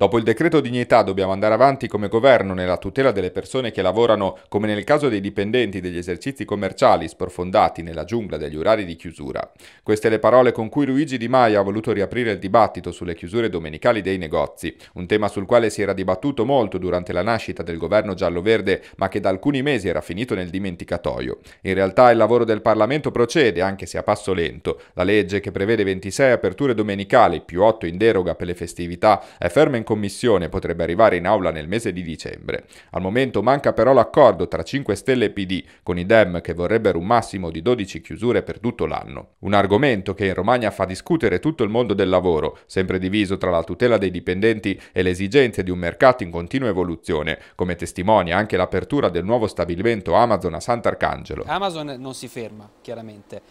Dopo il decreto dignità dobbiamo andare avanti come governo nella tutela delle persone che lavorano, come nel caso dei dipendenti degli esercizi commerciali sprofondati nella giungla degli orari di chiusura. Queste le parole con cui Luigi Di Maia ha voluto riaprire il dibattito sulle chiusure domenicali dei negozi, un tema sul quale si era dibattuto molto durante la nascita del governo giallo-verde, ma che da alcuni mesi era finito nel dimenticatoio. In realtà il lavoro del Parlamento procede, anche se a passo lento. La legge che prevede 26 aperture domenicali più 8 in deroga per le festività è ferma in Commissione potrebbe arrivare in aula nel mese di dicembre. Al momento manca però l'accordo tra 5 Stelle e PD, con i Dem che vorrebbero un massimo di 12 chiusure per tutto l'anno. Un argomento che in Romagna fa discutere tutto il mondo del lavoro, sempre diviso tra la tutela dei dipendenti e le esigenze di un mercato in continua evoluzione, come testimonia anche l'apertura del nuovo stabilimento Amazon a Sant'Arcangelo. Amazon non si ferma, chiaramente,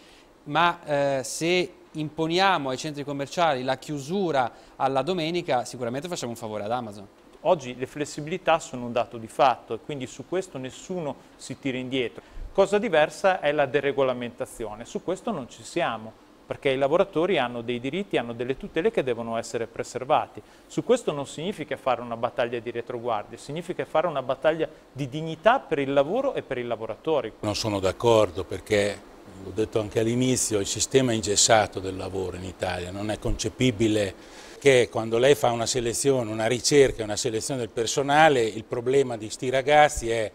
ma eh, se imponiamo ai centri commerciali la chiusura alla domenica, sicuramente facciamo un favore ad Amazon. Oggi le flessibilità sono un dato di fatto e quindi su questo nessuno si tira indietro. Cosa diversa è la deregolamentazione, su questo non ci siamo perché i lavoratori hanno dei diritti, hanno delle tutele che devono essere preservati. Su questo non significa fare una battaglia di retroguardia, significa fare una battaglia di dignità per il lavoro e per i lavoratori. Non sono d'accordo perché l'ho detto anche all'inizio, il sistema ingessato del lavoro in Italia, non è concepibile che quando lei fa una selezione, una ricerca, una selezione del personale, il problema di sti ragazzi è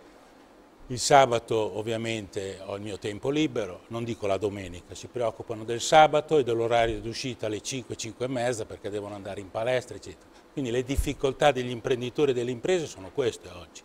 il sabato ovviamente ho il mio tempo libero, non dico la domenica, si preoccupano del sabato e dell'orario d'uscita alle 5, 5 e mezza perché devono andare in palestra eccetera. Quindi le difficoltà degli imprenditori e delle imprese sono queste oggi.